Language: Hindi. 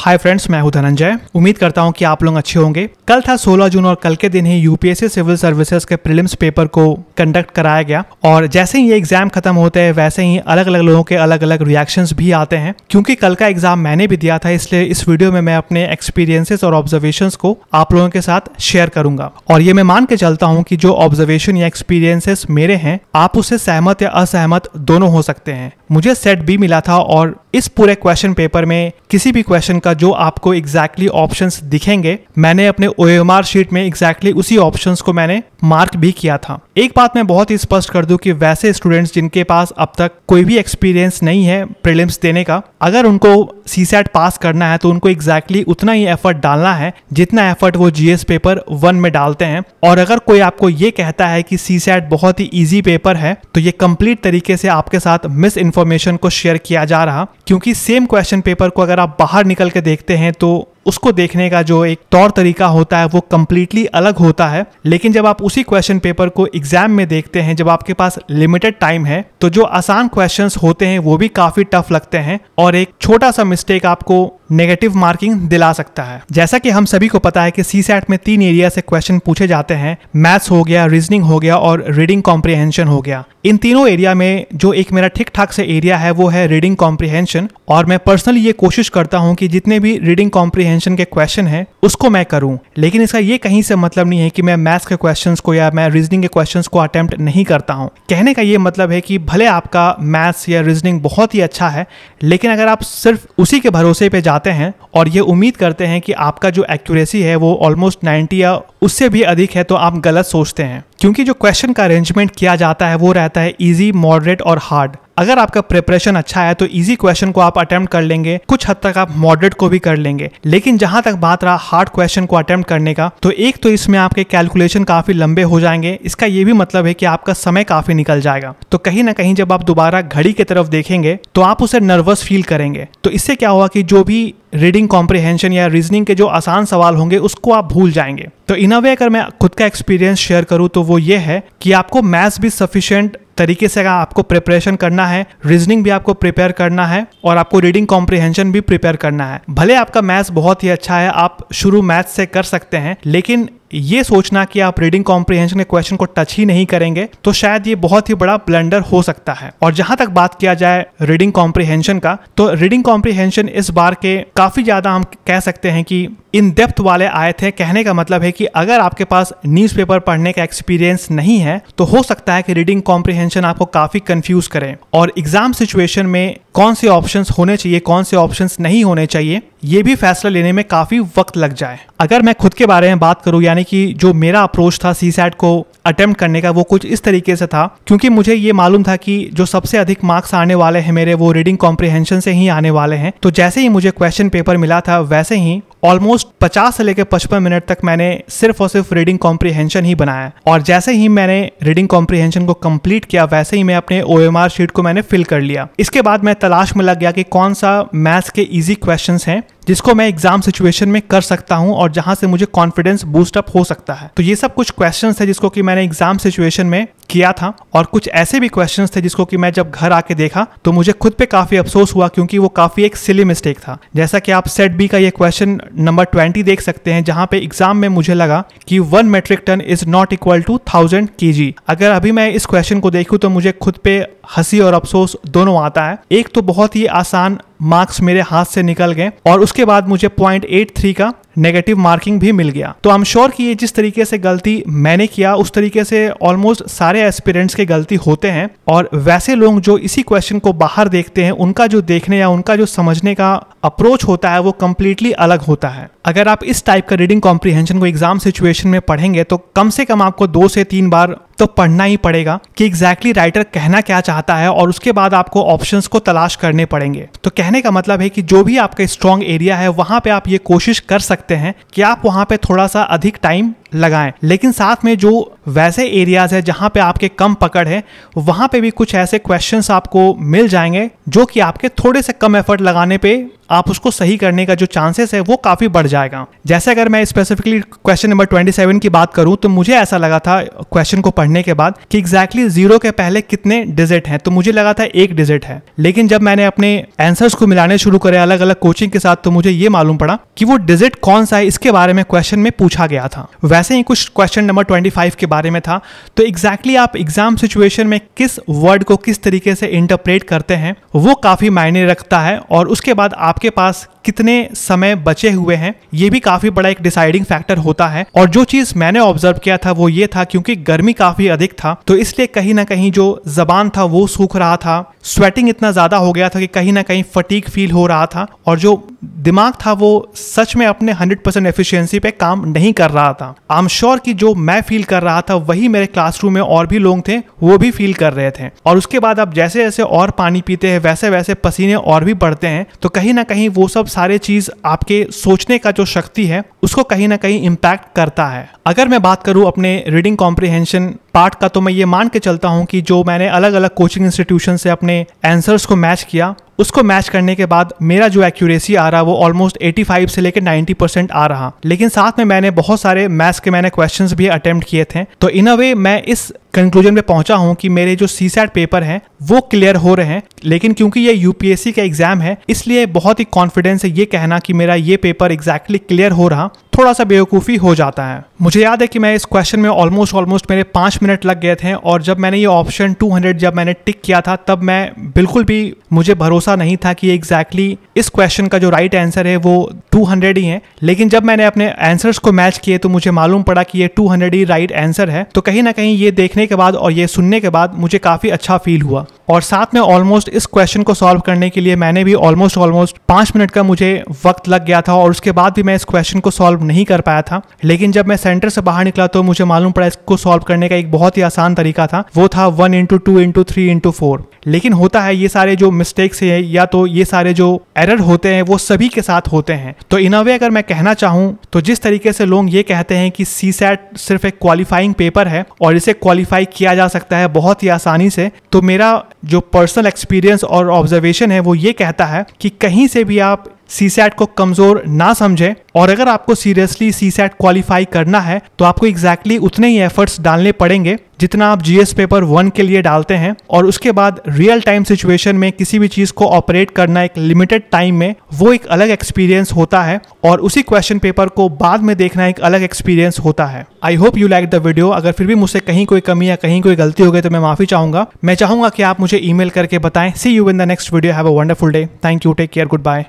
हाय फ्रेंड्स मैं हूं धनंजय उम्मीद करता हूं कि आप लोग अच्छे होंगे कल था 16 जून और कल के दिन ही यूपीएससी सिविल सर्विसेज के प्रीलिम्स पेपर को कंडक्ट कराया गया और जैसे ही ये एग्जाम खत्म होते हैं वैसे ही अलग अलग लोगों के अलग अलग रिएक्शन भी आते हैं क्योंकि कल का एग्जाम मैंने भी दिया था इसलिए इस वीडियो में मैं अपने एक्सपीरियंसेस और ऑब्जर्वेशन को आप लोगों के साथ शेयर करूंगा और ये मैं मान के चलता हूँ की जो ऑब्जर्वेशन या एक्सपीरियंसेस मेरे हैं आप उससे सहमत या असहमत दोनों हो सकते हैं मुझे सेट बी मिला था और इस पूरे क्वेश्चन पेपर में किसी भी क्वेश्चन का का जो आपको एग्जैक्टली exactly ऑप्शंस दिखेंगे मैंने अपने ओ शीट में एग्जैक्टली exactly उसी ऑप्शंस को मैंने मार्क भी किया था एक बात मैं बहुत ही स्पष्ट कर दूं कि वैसे स्टूडेंट्स जिनके पास अब तक कोई भी एक्सपीरियंस नहीं है प्रिलिम्स देने का अगर उनको सी सेट पास करना है तो उनको एग्जैक्टली exactly उतना ही एफर्ट डालना है जितना एफर्ट वो जीएस पेपर वन में डालते हैं और अगर कोई आपको ये कहता है कि सी सेट बहुत ही ईजी पेपर है तो ये कंप्लीट तरीके से आपके साथ मिस इन्फॉर्मेशन को शेयर किया जा रहा क्योंकि सेम क्वेश्चन पेपर को अगर आप बाहर निकल के करके देखते हैं तो उसको देखने का जो एक तौर तरीका होता है वो कम्प्लीटली अलग होता है लेकिन जब आप उसी क्वेश्चन पेपर को एग्जाम में देखते हैं जब आपके पास लिमिटेड टाइम है तो जो आसान क्वेश्चन होते हैं वो भी काफी टफ लगते हैं और एक छोटा सा मिस्टेक आपको नेगेटिव मार्किंग दिला सकता है जैसा कि हम सभी को पता है कि सी सैट में तीन एरिया से क्वेश्चन पूछे जाते हैं मैथ्स हो गया रीजनिंग हो गया और रीडिंग कॉम्प्रिहेंशन हो गया इन तीनों एरिया में जो एक मेरा ठीक ठाक से एरिया है वो है रीडिंग कॉम्प्रिहेंशन और मैं पर्सनली ये कोशिश करता हूँ कि जितने भी रीडिंग कॉम्प्रिहेंशन एक्सटेंशन के क्वेश्चन है उसको मैं करूं लेकिन इसका ये कहीं से मतलब नहीं है कि मैं मैथ्स के क्वेश्चन को या मैं रीजनिंग के क्वेश्चन को अटैम्प्ट नहीं करता हूं कहने का ये मतलब है कि भले आपका मैथ्स या रीजनिंग बहुत ही अच्छा है लेकिन अगर आप सिर्फ उसी के भरोसे पे जाते हैं और ये उम्मीद करते हैं कि आपका जो एक्यूरेसी है वो ऑलमोस्ट नाइन्टी या उससे भी अधिक है तो आप गलत सोचते हैं क्योंकि जो क्वेश्चन का अरेंजमेंट किया जाता है वो रहता है इजी मॉडरेट और हार्ड अगर आपका प्रिपरेशन अच्छा है तो इजी क्वेश्चन को आप अटेम्प्ट कर लेंगे कुछ हद तक आप मॉडरेट को भी कर लेंगे लेकिन जहां तक बात रहा हार्ड क्वेश्चन को अटेम्प्ट करने का तो एक तो इसमें आपके कैलकुलेशन काफी लंबे हो जाएंगे इसका ये भी मतलब है कि आपका समय काफी निकल जाएगा तो कहीं ना कहीं जब आप दोबारा घड़ी की तरफ देखेंगे तो आप उसे नर्वस फील करेंगे तो इससे क्या हुआ कि जो भी रीडिंग कॉम्प्रिहेंशन या रीजनिंग के जो आसान सवाल होंगे उसको आप भूल जाएंगे तो इन अ वे अगर मैं खुद का एक्सपीरियंस शेयर करूँ तो वो ये है कि आपको मैथ्स भी सफिशियंट तरीके से आपको प्रिपरेशन करना है रीजनिंग भी आपको प्रिपेयर करना है और आपको रीडिंग कॉम्प्रिहेंशन भी प्रिपेयर करना है भले आपका मैथ्स बहुत ही अच्छा है आप शुरू मैथ्स से कर सकते हैं लेकिन ये सोचना कि आप रीडिंग कॉम्प्रिहेंशन के क्वेश्चन को टच ही नहीं करेंगे तो शायद ये बहुत ही बड़ा ब्लेंडर हो सकता है और जहां तक बात किया जाए रीडिंग कॉम्प्रिहेंशन का तो रीडिंग कॉम्प्रिहेंशन इस बार के काफी ज्यादा हम कह सकते हैं कि इन डेप्थ वाले आए थे कहने का मतलब है कि अगर आपके पास न्यूज पढ़ने का एक्सपीरियंस नहीं है तो हो सकता है कि रीडिंग कॉम्प्रिहेंशन आपको काफी कंफ्यूज करें और एग्जाम सिचुएशन में कौन से ऑप्शंस होने चाहिए कौन से ऑप्शंस नहीं होने चाहिए ये भी फैसला लेने में काफ़ी वक्त लग जाए अगर मैं खुद के बारे में बात करूँ यानी कि जो मेरा अप्रोच था सी सैट को अटेम्प्ट करने का वो कुछ इस तरीके से था क्योंकि मुझे ये मालूम था कि जो सबसे अधिक मार्क्स आने वाले हैं मेरे वो रीडिंग कॉम्प्रिहेंशन से ही आने वाले हैं तो जैसे ही मुझे क्वेश्चन पेपर मिला था वैसे ही ऑलमोस्ट 50 से लेकर 55 मिनट तक मैंने सिर्फ और सिर्फ रीडिंग कॉम्प्रीहेंशन ही बनाया और जैसे ही मैंने रीडिंग कॉम्प्रीहेंशन को कंप्लीट किया वैसे ही मैं अपने ओ शीट को मैंने फिल कर लिया इसके बाद मैं तलाश में लग गया कि कौन सा मैथ्स के इजी क्वेश्चन हैं जिसको मैं एग्जाम सिचुएशन में कर सकता हूं और जहां से मुझे कॉन्फिडेंस बूस्टअप हो सकता है तो ये सब कुछ क्वेश्चन है जिसको कि मैंने एग्जाम सिचुएशन में किया था और कुछ ऐसे भी क्वेश्चन थे जिसको कि मैं जब घर आके देखा तो मुझे खुद पे काफी अफसोस हुआ क्योंकि वो काफी एक सिली मिस्टेक था जैसा कि आप सेट बी का ये क्वेश्चन नंबर ट्वेंटी देख सकते हैं जहां पे एग्जाम में मुझे लगा कि one metric ton is not equal to thousand के अगर अभी मैं इस क्वेश्चन को देखूँ तो मुझे खुद पे हंसी और अफसोस दोनों आता है एक तो बहुत ही आसान मार्क्स मेरे हाथ से निकल गए और उसके बाद मुझे पॉइंट एट थ्री का नेगेटिव मार्किंग भी मिल गया तो आई एम श्योर कि ये जिस तरीके से गलती मैंने किया उस तरीके से ऑलमोस्ट सारे एस्पिरेंट्स के गलती होते हैं और वैसे लोग जो इसी क्वेश्चन को बाहर देखते हैं उनका जो देखने या उनका जो समझने का अप्रोच होता है वो कम्प्लीटली अलग होता है अगर आप इस टाइप का रीडिंग कॉम्प्रीहेंशन को एग्जाम सिचुएशन में पढ़ेंगे तो कम से कम आपको दो से तीन बार तो पढ़ना ही पड़ेगा कि एग्जैक्टली exactly राइटर कहना क्या चाहता है और उसके बाद आपको ऑप्शंस को तलाश करने पड़ेंगे तो कहने का मतलब है कि जो भी आपका स्ट्रॉन्ग एरिया है वहां पे आप ये कोशिश कर सकते हैं कि आप वहां पे थोड़ा सा अधिक टाइम लगाएं लेकिन साथ में जो वैसे एरियाज है जहां पे आपके कम पकड़ है वहां पे भी कुछ ऐसे क्वेश्चंस आपको मिल जाएंगे जो कि आपके थोड़े से कम एफर्ट लगाने पे आप उसको सही करने का जो चांसेस है वो काफ़ी बढ़ जाएगा जैसे अगर मैं स्पेसिफिकली क्वेश्चन नंबर 27 की बात करूं तो मुझे ऐसा लगा था क्वेश्चन को पढ़ने के बाद कि एग्जैक्टली exactly जीरो के पहले कितने डिजिट हैं तो मुझे लगा था एक डिजिट है लेकिन जब मैंने अपने आंसर्स को मिलाने शुरू करे अलग अलग कोचिंग के साथ तो मुझे ये मालूम पड़ा कि वो डिजिट कौन सा है इसके बारे में क्वेश्चन में पूछा गया था वैसे ही कुछ क्वेश्चन नंबर 25 के बारे में था तो एग्जैक्टली exactly आप एग्जाम सिचुएशन में किस वर्ड को किस तरीके से इंटरप्रेट करते हैं वो काफ़ी मायने रखता है और उसके बाद आपके पास कितने समय बचे हुए हैं ये भी काफी बड़ा एक डिसाइडिंग फैक्टर होता है और जो चीज मैंने ऑब्जर्व किया था वो ये था क्योंकि गर्मी काफी अधिक था तो इसलिए कहीं ना कहीं जो जबान था वो सूख रहा था स्वेटिंग इतना ज्यादा हो गया था कि कहीं ना कहीं फटीक फील हो रहा था और जो दिमाग था वो सच में अपने हंड्रेड परसेंट एफिशियंसी पे काम नहीं कर रहा था आई एम श्योर कि जो मैं फील कर रहा था वही मेरे क्लासरूम में और भी लोग थे वो भी फील कर रहे थे और उसके बाद आप जैसे जैसे और पानी पीते हैं वैसे वैसे पसीने और भी बढ़ते हैं तो कहीं ना कहीं वो सब सारे चीज आपके सोचने का जो शक्ति है उसको कहीं ना कहीं इम्पैक्ट करता है अगर मैं बात करूँ अपने रीडिंग कॉम्प्रिहेंशन पार्ट का तो मैं ये मान के चलता हूँ कि जो मैंने अलग अलग कोचिंग इंस्टीट्यूशन से अपने आंसर्स को मैच किया उसको मैच करने के बाद मेरा जो एक्यूरेसी आ रहा वो ऑलमोस्ट 85 से लेकर 90 परसेंट आ रहा लेकिन साथ में मैंने बहुत सारे मैथ्स के मैंने क्वेश्चंस भी अटेम्प्ट किए थे तो इन अ वे मैं इस कंक्लूजन पे पहुंचा हूं कि मेरे जो सी सैट पेपर हैं वो क्लियर हो रहे हैं लेकिन क्योंकि ये यूपीएससी का एग्जाम है इसलिए बहुत ही कॉन्फिडेंस है ये कहना कि मेरा ये पेपर एग्जैक्टली क्लियर हो रहा थोड़ा सा बेवकूफ़ी हो जाता है मुझे याद है कि मैं इस क्वेश्चन में ऑलमोस्ट ऑलमोस्ट मेरे पाँच मिनट लग गए थे और जब मैंने ये ऑप्शन 200 जब मैंने टिक किया था तब मैं बिल्कुल भी मुझे भरोसा नहीं था कि एग्जैक्टली exactly इस क्वेश्चन का जो राइट right आंसर है वो 200 ही है लेकिन जब मैंने अपने आंसर्स को मैच किए तो मुझे मालूम पड़ा कि ये 200 ही राइट right आंसर है तो कहीं ना कहीं ये देखने के बाद और ये सुनने के बाद मुझे काफ़ी अच्छा फील हुआ और साथ में ऑलमोस्ट इस क्वेश्चन को सॉल्व करने के लिए मैंने भी ऑलमोस्ट ऑलमोस्ट पांच मिनट का मुझे वक्त लग गया था और उसके बाद भी मैं इस क्वेश्चन को सॉल्व नहीं कर पाया था लेकिन जब मैं सेंटर से बाहर निकला तो मुझे मालूम पड़ा इसको सॉल्व करने का एक बहुत ही आसान तरीका था वो था one into two into three into four लेकिन होता है ये सारे जो मिस्टेक्स है या तो ये सारे जो एरर होते हैं वो सभी के साथ होते हैं तो इन अवे अगर मैं कहना चाहूँ तो जिस तरीके से लोग ये कहते हैं कि सी सैट सिर्फ एक क्वालिफाइंग पेपर है और इसे क्वालिफाई किया जा सकता है बहुत ही आसानी से तो मेरा जो पर्सनल एक्सपीरियंस और ऑब्जर्वेशन है वो ये कहता है कि कहीं से भी आप सी सैट को कमजोर ना समझें और अगर आपको सीरियसली सी सैट क्वालिफाई करना है तो आपको एग्जैक्टली exactly उतने ही एफर्ट्स डालने पड़ेंगे जितना आप जीएस पेपर वन के लिए डालते हैं और उसके बाद रियल टाइम सिचुएशन में किसी भी चीज को ऑपरेट करना एक लिमिटेड टाइम में वो एक अलग एक्सपीरियंस होता है और उसी क्वेश्चन पेपर को बाद में देखना एक अलग एक्सपीरियंस होता है I hope you like the video अगर फिर भी मुझसे कहीं कोई कमी या कहीं कोई गलती हो गई तो मैं माफी चाहूंगा मैं चाहूंगा कि आप मुझे ईमेल करके बताएं see you in the next video have a wonderful day thank you take care good bye